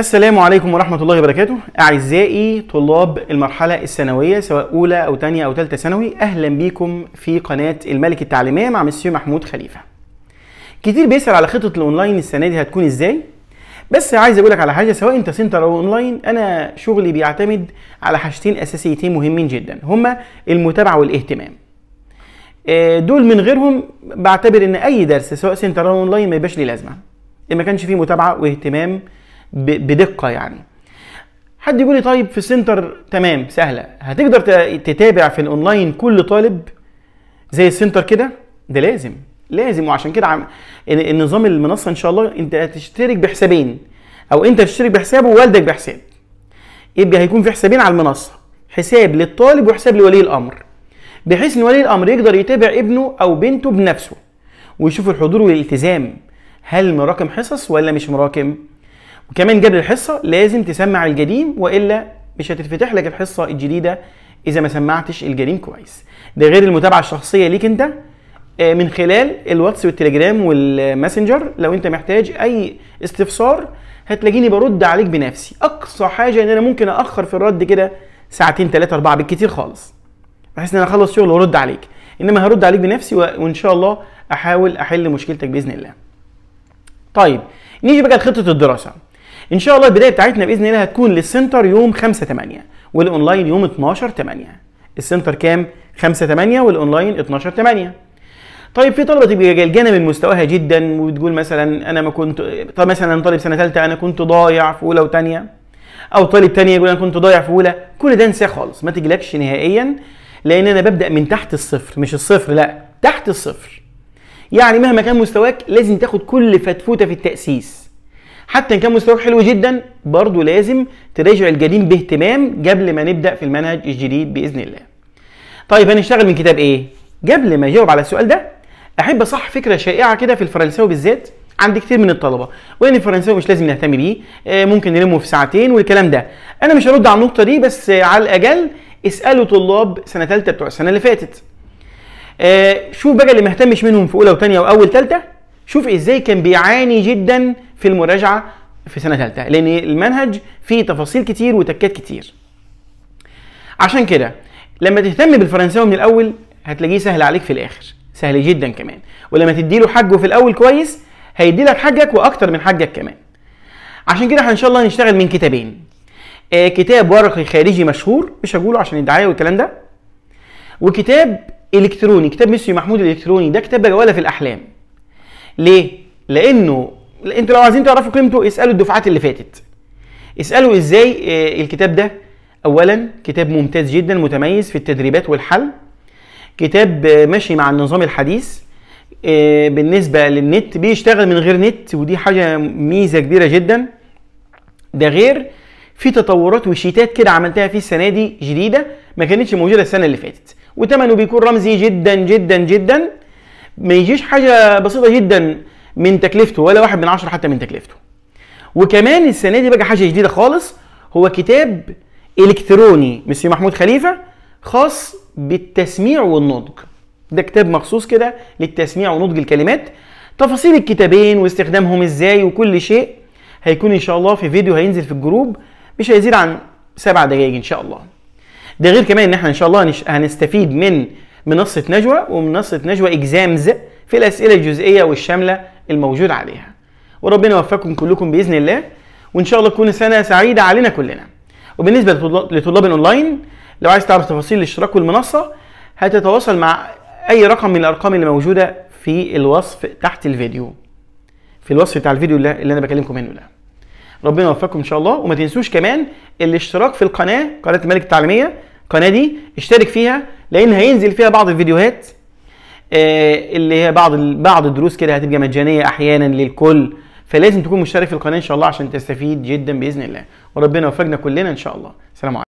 السلام عليكم ورحمة الله وبركاته أعزائي طلاب المرحلة الثانوية سواء أولى أو تانية أو تالتة ثانوي أهلا بيكم في قناة الملك التعليمية مع مسيو محمود خليفة كتير بيسأل على خطة الأونلاين السنة دي هتكون إزاي بس عايز أقولك على حاجة سواء أنت سنتر أو أونلاين أنا شغلي بيعتمد على حاجتين أساسيتين مهمين جدا هما المتابعة والاهتمام آه، دول من غيرهم بعتبر ان اي درس سواء سنتر او اونلاين ما يبقاش ليه لازمه ان ما كانش فيه متابعه واهتمام بدقه يعني حد يقول لي طيب في السنتر تمام سهله هتقدر تتابع في الاونلاين كل طالب زي السنتر كده ده لازم لازم وعشان كده عم... النظام المنصه ان شاء الله انت هتشترك بحسابين او انت تشترك بحساب ووالدك بحساب يبقى هيكون في حسابين على المنصه حساب للطالب وحساب لولي الامر بحيث ان ولي الامر يقدر يتابع ابنه او بنته بنفسه ويشوف الحضور والالتزام هل مراكم حصص ولا مش مراكم وكمان قبل الحصه لازم تسمع الجديم والا مش هتتفتح لك الحصه الجديده اذا ما سمعتش الجديم كويس ده غير المتابعه الشخصيه ليك انت آه، من خلال الواتس والتليجرام والماسنجر لو انت محتاج اي استفسار هتلاقيني برد عليك بنفسي اقصى حاجه ان انا ممكن ااخر في الرد كده ساعتين ثلاثه اربعه بالكتير خالص بحيث ان انا اخلص شغل وارد عليك انما هرد عليك بنفسي وان شاء الله احاول احل مشكلتك باذن الله طيب نيجي بقى لخطه الدراسه ان شاء الله البدايه بتاعتنا باذن الله هتكون للسنتر يوم 5 8 والاونلاين يوم 12 8 السنتر كام 5 8 والاونلاين 12 8 طيب في طلبه تبقى جلجانة من مستواها جدا وبتقول مثلا انا ما كنت طب مثلا طالب سنه ثالثه انا كنت ضايع في اولى وثانيه او طالب ثانيه يقول انا كنت ضايع في اولى كل ده انساه خالص ما تجلكش نهائيا لان انا ببدا من تحت الصفر مش الصفر لا تحت الصفر يعني مهما كان مستواك لازم تاخد كل فتفوته في التاسيس حتى ان كان مستواك حلو جدا برضه لازم تراجع القديم باهتمام قبل ما نبدا في المنهج الجديد باذن الله طيب هنشتغل من كتاب ايه قبل ما اجاوب على السؤال ده احب اصح فكره شائعه كده في الفرنساوي بالذات عند كتير من الطلبه وان الفرنساوي مش لازم نهتم بيه آه، ممكن نلمه في ساعتين والكلام ده انا مش هرد على النقطه دي بس على الاقل اسالوا طلاب سنه ثالثه بتوع السنه اللي فاتت آه، شوف بقى اللي ما اهتمش منهم في اولى وثانيه واول ثالثه شوف ازاي كان بيعاني جدا في المراجعه في سنه ثالثه لان المنهج فيه تفاصيل كتير وتكات كتير عشان كده لما تهتم بالفرنساوي من الاول هتلاقيه سهل عليك في الاخر سهل جدا كمان ولما تديله حجه في الاول كويس هيدي لك حجك واكتر من حجك كمان عشان كده ان شاء الله هنشتغل من كتابين آه كتاب ورقي خارجي مشهور مش هقوله عشان الدعايه والكلام ده وكتاب الكتروني كتاب ميسيو محمود الالكتروني ده كتاب جواله في الاحلام ليه؟ لانه انتوا لو عايزين تعرفوا قيمته اسالوا الدفعات اللي فاتت اسالوا ازاي آه، الكتاب ده اولا كتاب ممتاز جدا متميز في التدريبات والحل كتاب ماشي مع النظام الحديث آه، بالنسبه للنت بيشتغل من غير نت ودي حاجه ميزه كبيره جدا ده غير في تطورات وشيتات كده عملتها في السنه دي جديده ما كانتش موجوده السنه اللي فاتت وتمنه بيكون رمزي جدا جدا جدا ما يجيش حاجه بسيطه جدا من تكلفته ولا واحد من عشرة حتى من تكلفته وكمان السنه دي بقى حاجه جديده خالص هو كتاب الكتروني ميسي محمود خليفه خاص بالتسميع والنطق ده كتاب مخصوص كده للتسميع ونطق الكلمات تفاصيل الكتابين واستخدامهم ازاي وكل شيء هيكون ان شاء الله في فيديو هينزل في الجروب مش هيزيد عن سبع دقائق ان شاء الله ده غير كمان ان احنا ان شاء الله هنستفيد من منصه نجوى ومنصه نجوى اكزامز في الاسئله الجزئيه والشامله الموجود عليها وربنا يوفقكم كلكم باذن الله وان شاء الله تكون سنه سعيده علينا كلنا وبالنسبه لطلاب الاونلاين لو عايز تعرف تفاصيل الاشتراك والمنصه هتتواصل مع اي رقم من الارقام اللي موجوده في الوصف تحت الفيديو في الوصف بتاع الفيديو اللي, اللي انا بكلمكم منه ده ربنا يوفقكم ان شاء الله وما تنسوش كمان الاشتراك في القناه قناه الملك التعليميه القناه دي اشترك فيها لان هينزل فيها بعض الفيديوهات آه، اللي هي بعض بعض الدروس كده هتبقى مجانيه احيانا للكل فلازم تكون مشترك في القناه ان شاء الله عشان تستفيد جدا باذن الله وربنا يوفقنا كلنا ان شاء الله سلام عليكم